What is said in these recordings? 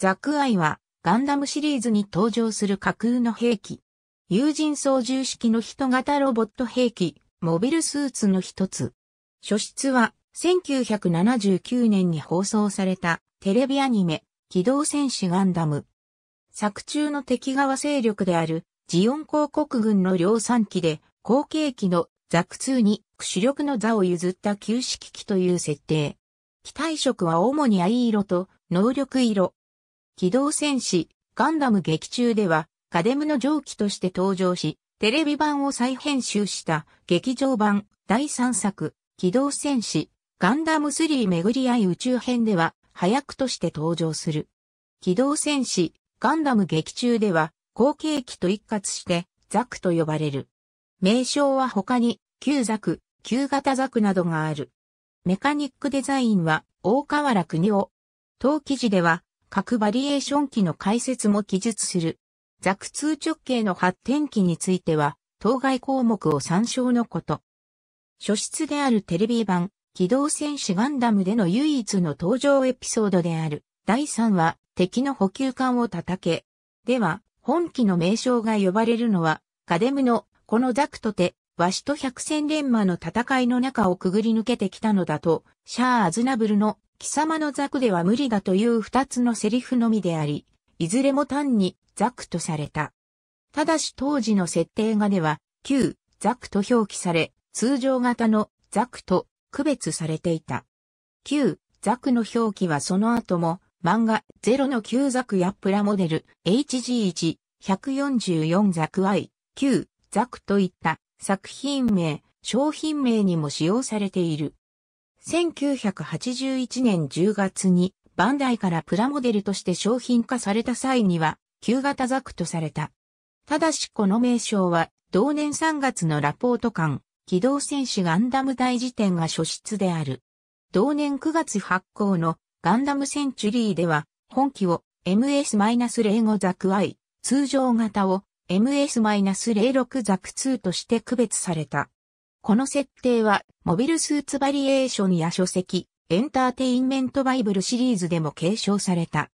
ザクアイはガンダムシリーズに登場する架空の兵器。有人操縦式の人型ロボット兵器、モビルスーツの一つ。初出は1979年に放送されたテレビアニメ、機動戦士ガンダム。作中の敵側勢力であるジオン広告軍の量産機で後継機のザク2に主力の座を譲った旧式機という設定。機体色は主に藍色と能力色、機動戦士、ガンダム劇中では、カデムの蒸気として登場し、テレビ版を再編集した劇場版第3作、機動戦士、ガンダム3巡り合い宇宙編では、早くとして登場する。機動戦士、ガンダム劇中では、後継機と一括して、ザクと呼ばれる。名称は他に、旧ザク、旧型ザクなどがある。メカニックデザインは、大河原国夫。当記事では、各バリエーション機の解説も記述する。座苦痛直径の発展機については、当該項目を参照のこと。初出であるテレビ版、機動戦士ガンダムでの唯一の登場エピソードである、第3話、敵の補給艦を叩け。では、本機の名称が呼ばれるのは、カデムの、このザクとて、ワシと百戦錬磨の戦いの中をくぐり抜けてきたのだと、シャア・アズナブルの貴様のザクでは無理だという二つのセリフのみであり、いずれも単にザクとされた。ただし当時の設定画では、旧ザクと表記され、通常型のザクと区別されていた。旧ザクの表記はその後も、漫画ゼロの旧ザクやプラモデル HG1 144ザク I q ザクといった作品名、商品名にも使用されている。1981年10月にバンダイからプラモデルとして商品化された際には旧型ザクとされた。ただしこの名称は同年3月のラポート間、機動戦士ガンダム大辞典が初出である。同年9月発行のガンダムセンチュリーでは本機を MS-05 ザク I 通常型を MS-06 ザク2として区別された。この設定は、モビルスーツバリエーションや書籍、エンターテインメントバイブルシリーズでも継承された。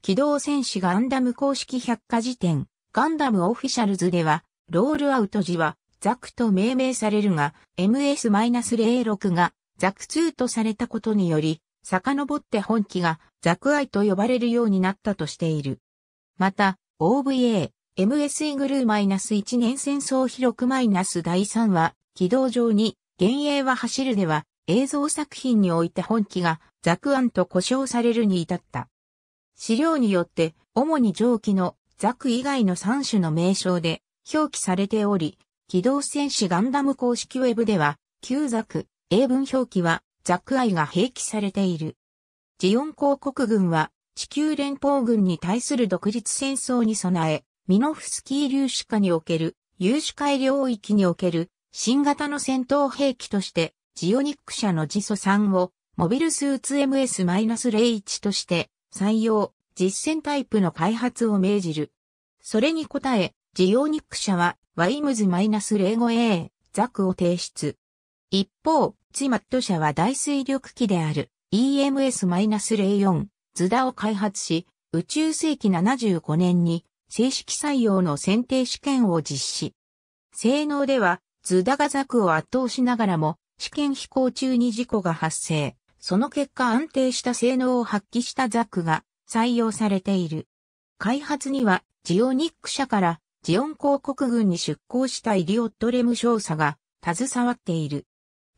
機動戦士ガンダム公式百科事典、ガンダムオフィシャルズでは、ロールアウト時は、ザクと命名されるが、MS-06 がザク2とされたことにより、遡って本機がザクアイと呼ばれるようになったとしている。また、OVA、MSE グルー -1 年戦争ナス第3話、軌道上に、幻影は走るでは、映像作品において本機が、ザクアンと故障されるに至った。資料によって、主に上記のザク以外の3種の名称で表記されており、機動戦士ガンダム公式ウェブでは、旧ザク、英文表記は、ザクアイが併記されている。ジオン公国軍は、地球連邦軍に対する独立戦争に備え、ミノフスキー粒子化における、有種海領域における、新型の戦闘兵器として、ジオニック社のジソ3を、モビルスーツ MS-01 として、採用、実戦タイプの開発を命じる。それに応え、ジオニック社は、ワイムズ -05A、ザクを提出。一方、ツマット社は大水力機である EMS-04、ズダを開発し、宇宙世紀75年に正式採用の選定試験を実施。性能では、ズダガザクを圧倒しながらも、試験飛行中に事故が発生。その結果安定した性能を発揮したザクが採用されている。開発には、ジオニック社からジオン広告軍に出向したイリオットレム少佐が携わっている。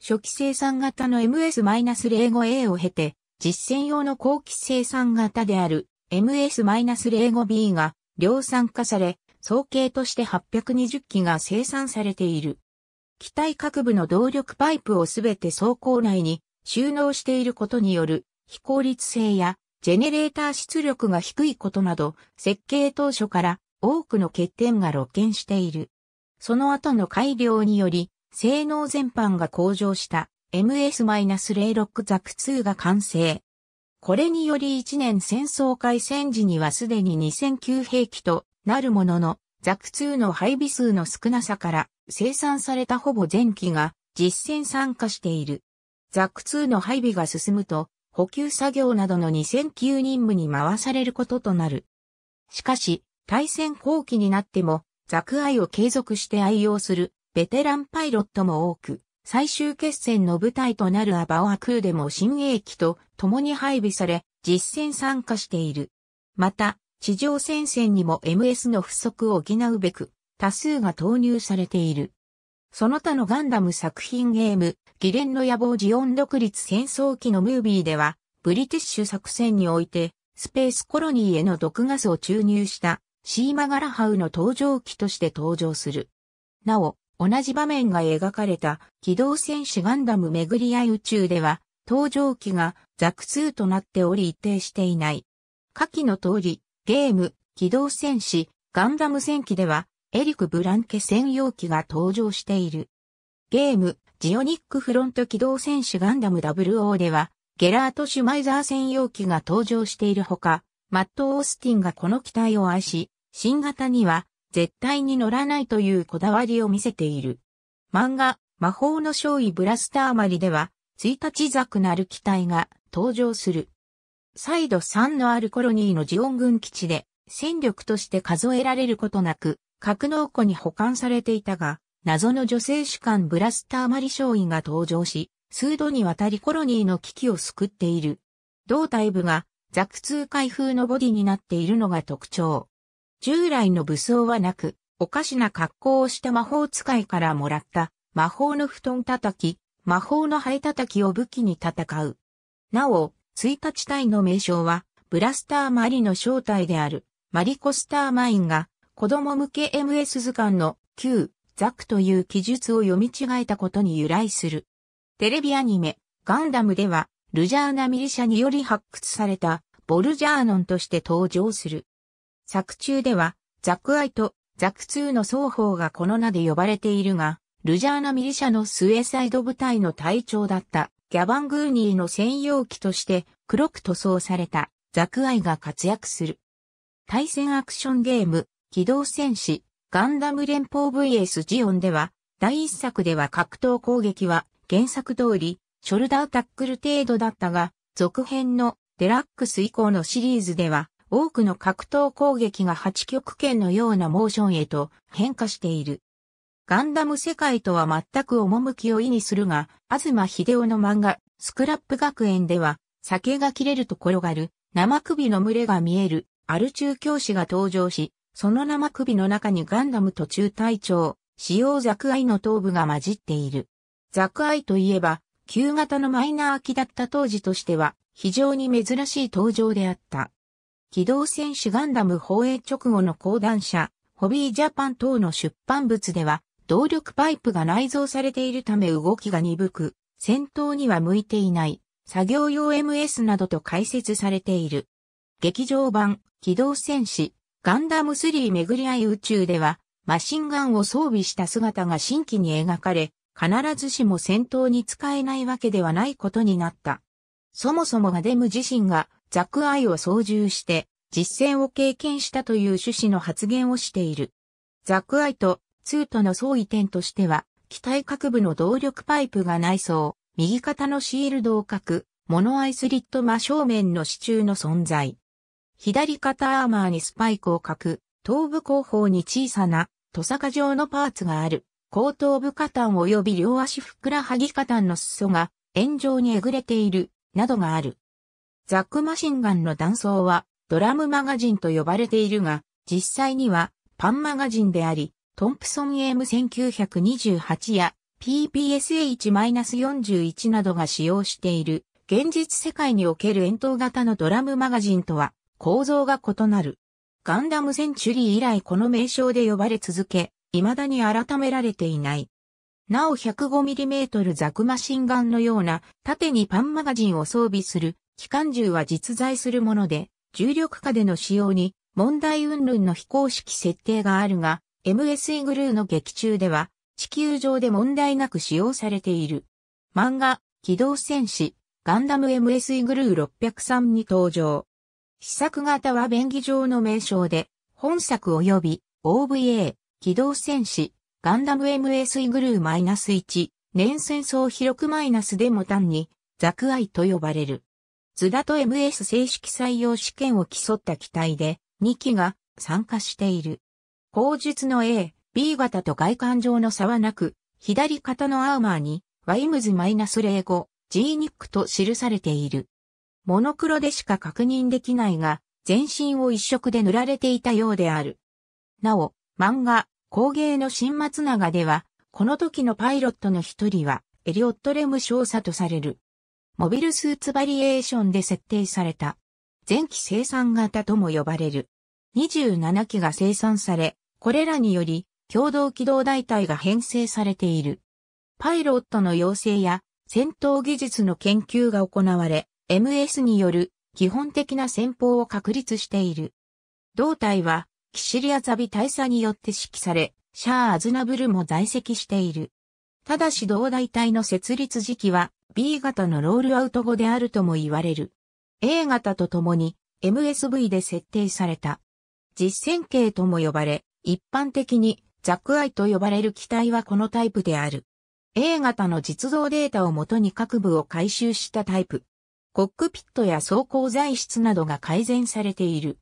初期生産型の MS-05A を経て、実践用の後期生産型である MS-05B が量産化され、総計として820機が生産されている。機体各部の動力パイプをすべて走行内に収納していることによる非効率性やジェネレーター出力が低いことなど設計当初から多くの欠点が露見している。その後の改良により性能全般が向上した MS-06 ザク2が完成。これにより1年戦争開戦時にはすでに2009兵器となるものの、ザク2の配備数の少なさから生産されたほぼ前期が実戦参加している。ザク2の配備が進むと、補給作業などの2009任務に回されることとなる。しかし、対戦後期になっても、ザク愛を継続して愛用するベテランパイロットも多く、最終決戦の舞台となるアバオアクーでも新鋭機と共に配備され、実戦参加している。また、地上戦線にも MS の不足を補うべく、多数が投入されている。その他のガンダム作品ゲーム、ギレンの野望ジオン独立戦争機のムービーでは、ブリティッシュ作戦において、スペースコロニーへの毒ガスを注入した、シーマガラハウの登場機として登場する。なお、同じ場面が描かれた機動戦士ガンダム巡り合い宇宙では、登場機がザク2となっており一定していない。下記の通り、ゲーム、機動戦士、ガンダム戦記では、エリク・ブランケ専用機が登場している。ゲーム、ジオニックフロント機動戦士ガンダム WO では、ゲラート・シュマイザー専用機が登場しているほか、マット・オースティンがこの機体を愛し、新型には絶対に乗らないというこだわりを見せている。漫画、魔法の勝尉ブラスターマリでは、1日クなる機体が登場する。再度3のあるコロニーのジオン軍基地で、戦力として数えられることなく、格納庫に保管されていたが、謎の女性主管ブラスターマリ少尉が登場し、数度にわたりコロニーの危機を救っている。胴体部が、ザク通開封のボディになっているのが特徴。従来の武装はなく、おかしな格好をした魔法使いからもらった魔法の布団叩き、魔法の灰叩きを武器に戦う。なお、加日隊の名称は、ブラスターマリの正体である、マリコスターマインが、子供向け MS 図鑑の旧ザクという記述を読み違えたことに由来する。テレビアニメ、ガンダムでは、ルジャーナミリシャにより発掘された、ボルジャーノンとして登場する。作中では、ザクアイとザク2の双方がこの名で呼ばれているが、ルジャーナミリシャのスエサイド部隊の隊長だったギャバングーニーの専用機として黒く塗装されたザクアイが活躍する。対戦アクションゲーム、機動戦士、ガンダム連邦 VS ジオンでは、第一作では格闘攻撃は原作通り、ショルダータックル程度だったが、続編のデラックス以降のシリーズでは、多くの格闘攻撃が八極拳のようなモーションへと変化している。ガンダム世界とは全く趣を意味するが、東秀夫の漫画、スクラップ学園では、酒が切れると転がる、生首の群れが見える、アル中教師が登場し、その生首の中にガンダムと中隊長、使用ザクアイの頭部が混じっている。ザクアイといえば、旧型のマイナー機だった当時としては、非常に珍しい登場であった。機動戦士ガンダム放映直後の講談社、ホビージャパン等の出版物では、動力パイプが内蔵されているため動きが鈍く、戦闘には向いていない、作業用 MS などと解説されている。劇場版、機動戦士、ガンダム3巡り合い宇宙では、マシンガンを装備した姿が新規に描かれ、必ずしも戦闘に使えないわけではないことになった。そもそもガデム自身がザクアイを操縦して、実践を経験したという趣旨の発言をしている。ザクアイとツートの相違点としては、機体各部の動力パイプが内装、右肩のシールドをく、モノアイスリット真正面の支柱の存在。左肩アーマーにスパイクをく、頭部後方に小さな、トサカ状のパーツがある、後頭部カタン及び両足ふくらはぎカタンの裾が、円状にえぐれている、などがある。ザックマシンガンの弾倉はドラムマガジンと呼ばれているが、実際にはパンマガジンであり、トンプソン AM1928 や PPSH-41 などが使用している現実世界における円筒型のドラムマガジンとは構造が異なる。ガンダムセンチュリー以来この名称で呼ばれ続け、未だに改められていない。なお 105mm ザクマシンガンのような縦にパンマガジンを装備する機関銃は実在するもので、重力下での使用に問題云々の非公式設定があるが、MSE グルーの劇中では、地球上で問題なく使用されている。漫画、機動戦士、ガンダム MSE グルー603に登場。試作型は便宜上の名称で、本作及び OVA、機動戦士、ガンダム MSE グルー -1、年戦争広くマイナスでも単に、ザクアイと呼ばれる。津田と MS 正式採用試験を競った機体で、2機が参加している。後述の A、B 型と外観上の差はなく、左肩のアーマーに、ワイムズ -05、G ニックと記されている。モノクロでしか確認できないが、全身を一色で塗られていたようである。なお、漫画、工芸の新松永では、この時のパイロットの一人は、エリオット・レム少佐とされる。モビルスーツバリエーションで設定された。前期生産型とも呼ばれる。27機が生産され、これらにより共同機動大隊が編成されている。パイロットの養成や戦闘技術の研究が行われ、MS による基本的な戦法を確立している。同隊は、キシリアザビ大佐によって指揮され、シャア・アズナブルも在籍している。ただし同大体の設立時期は B 型のロールアウト後であるとも言われる。A 型とともに MSV で設定された。実戦形とも呼ばれ、一般的にザクアイと呼ばれる機体はこのタイプである。A 型の実動データをもとに各部を回収したタイプ。コックピットや走行材質などが改善されている。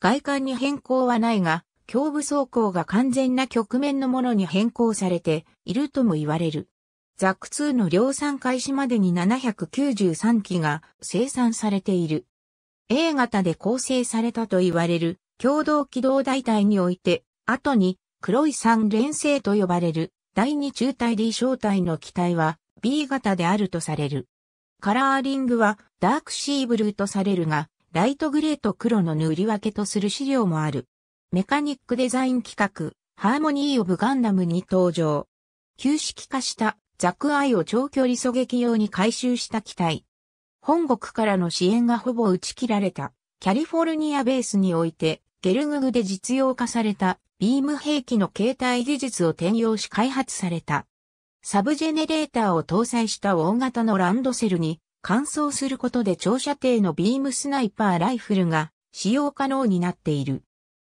外観に変更はないが、胸部装甲が完全な局面のものに変更されているとも言われる。ザック2の量産開始までに793機が生産されている。A 型で構成されたと言われる共同機動大隊において、後に黒い三連星と呼ばれる第二中隊 D 小隊の機体は B 型であるとされる。カラーリングはダークシーブルーとされるが、ライトグレーと黒の塗り分けとする資料もある。メカニックデザイン企画、ハーモニー・オブ・ガンダムに登場。旧式化したザクアイを長距離狙撃用に回収した機体。本国からの支援がほぼ打ち切られた、キャリフォルニアベースにおいて、ゲルググで実用化された、ビーム兵器の携帯技術を転用し開発された。サブジェネレーターを搭載した大型のランドセルに、乾燥することで長射程のビームスナイパーライフルが使用可能になっている。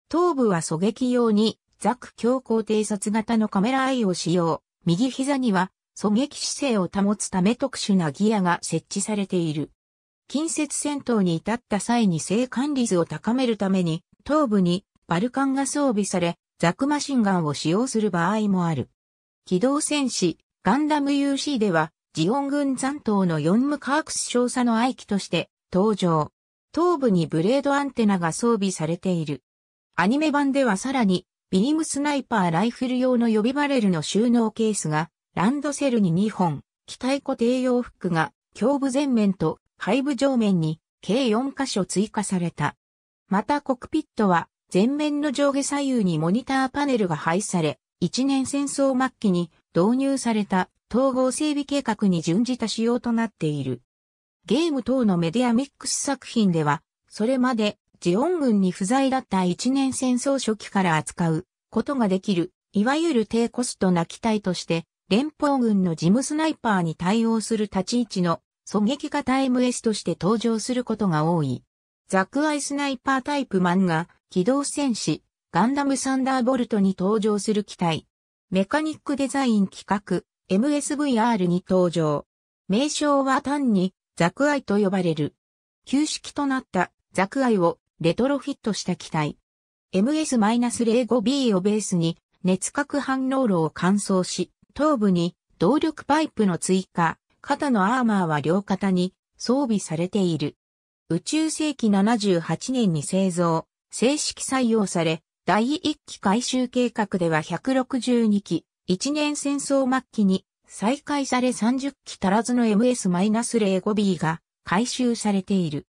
頭部は狙撃用に、ザク強行偵察型のカメラアイを使用。右膝には、狙撃姿勢を保つため特殊なギアが設置されている。近接戦闘に至った際に生還率を高めるために、頭部にバルカンが装備され、ザクマシンガンを使用する場合もある。機動戦士、ガンダム UC では、ジオン軍残党の四無ムカークス少佐の愛機として登場。頭部にブレードアンテナが装備されている。アニメ版ではさらに、ビームスナイパーライフル用の予備バレルの収納ケースが、ランドセルに2本、機体固定用フックが、胸部前面と背部上面に、計4箇所追加された。またコクピットは、前面の上下左右にモニターパネルが配され、一年戦争末期に導入された統合整備計画に準じた仕様となっている。ゲーム等のメディアミックス作品では、それまでジオン軍に不在だった一年戦争初期から扱うことができる、いわゆる低コストな機体として、連邦軍の事務スナイパーに対応する立ち位置の狙撃型 MS として登場することが多い。ザクアイスナイパータイプマンが機動戦士ガンダムサンダーボルトに登場する機体。メカニックデザイン企画 MSVR に登場。名称は単にザクアイと呼ばれる。旧式となったザクアイをレトロフィットした機体。MS-05B をベースに熱核反応炉を乾燥し、頭部に動力パイプの追加、肩のアーマーは両肩に装備されている。宇宙世紀78年に製造、正式採用され、第1期回収計画では162機、1年戦争末期に再開され30機足らずの MS-05B が回収されている。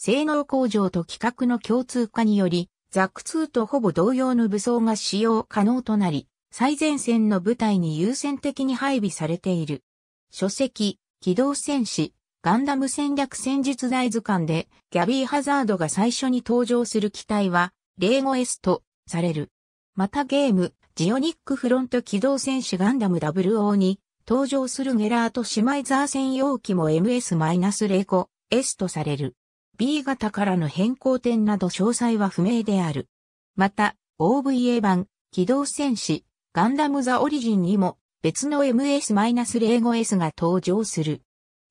性能向上と規格の共通化により、ザック2とほぼ同様の武装が使用可能となり、最前線の部隊に優先的に配備されている。書籍、機動戦士、ガンダム戦略戦術大図鑑で、ギャビー・ハザードが最初に登場する機体は、レーゴ S とされる。またゲーム、ジオニックフロント機動戦士ガンダム WO に登場するゲラート・シマイザー専用機も MS-0 個 S とされる。B 型からの変更点など詳細は不明である。また、OVA 版、機動戦士、ガンダムザオリジンにも別の MS-05S が登場する。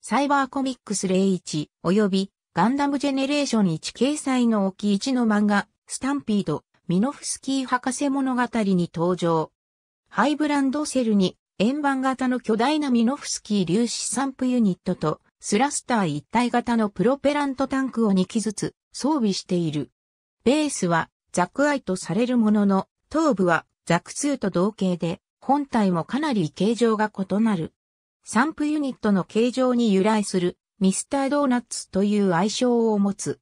サイバーコミックス01よびガンダムジェネレーション1掲載の置き1の漫画、スタンピード、ミノフスキー博士物語に登場。ハイブランドセルに円盤型の巨大なミノフスキー粒子散布ユニットとスラスター一体型のプロペラントタンクを2機ずつ装備している。ベースはザクアイとされるものの、頭部はザク2と同型で、本体もかなり形状が異なる。散布ユニットの形状に由来するミスタードーナッツという愛称を持つ。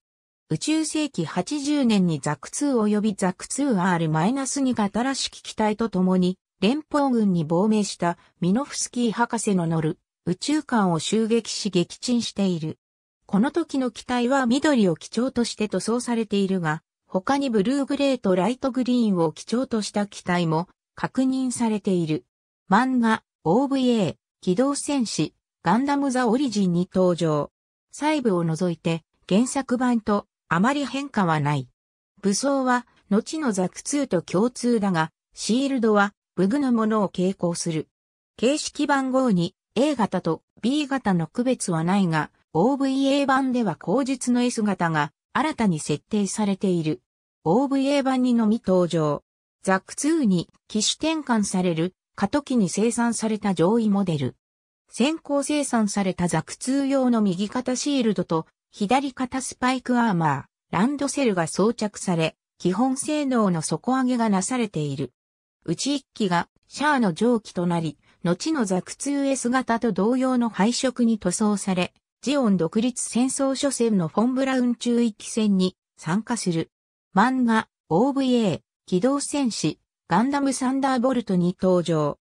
宇宙世紀80年にザク2及びザク 2R-2 型らしき機体と共に連邦軍に亡命したミノフスキー博士の乗る宇宙艦を襲撃し撃沈している。この時の機体は緑を基調として塗装されているが、他にブルーグレーとライトグリーンを基調とした機体も確認されている。漫画、OVA、機動戦士、ガンダムザオリジンに登場。細部を除いて原作版とあまり変化はない。武装は後のザク2と共通だが、シールドはブグのものを傾向する。形式番号に A 型と B 型の区別はないが、OVA 版では口日の S 型が新たに設定されている。OVA 版にのみ登場。ザック2に機種転換される過渡期に生産された上位モデル。先行生産されたザック2用の右肩シールドと左肩スパイクアーマー、ランドセルが装着され、基本性能の底上げがなされている。ち1機がシャアの蒸気となり、後のザクツー S 型と同様の配色に塗装され、ジオン独立戦争初戦のフォン・ブラウン中域戦に参加する。漫画、OVA、機動戦士、ガンダムサンダーボルトに登場。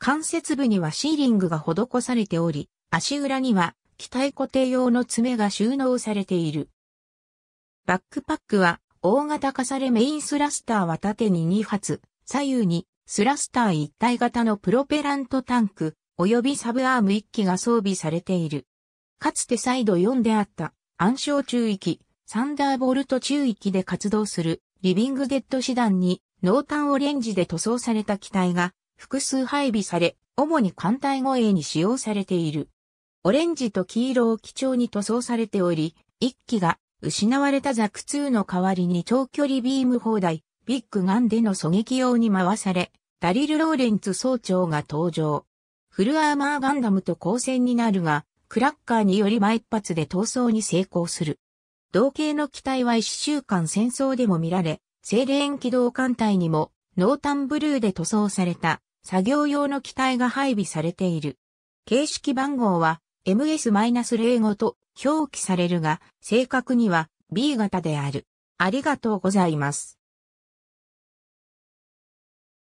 関節部にはシーリングが施されており、足裏には機体固定用の爪が収納されている。バックパックは大型化されメインスラスターは縦に2発、左右にスラスター一体型のプロペラントタンク、及びサブアーム1機が装備されている。かつてサイド4であった暗礁中域、サンダーボルト中域で活動するリビングデッド師団に濃淡オレンジで塗装された機体が複数配備され、主に艦隊護衛に使用されている。オレンジと黄色を基調に塗装されており、1機が失われたザク2の代わりに長距離ビーム砲台、ビッグガンでの狙撃用に回され、ダリル・ローレンツ総長が登場。フルアーマーガンダムと交戦になるが、クラッカーにより前一発で逃走に成功する。同型の機体は1週間戦争でも見られ、精霊機動艦隊にも、ノータンブルーで塗装された、作業用の機体が配備されている。形式番号は MS-05 と表記されるが、正確には B 型である。ありがとうございます。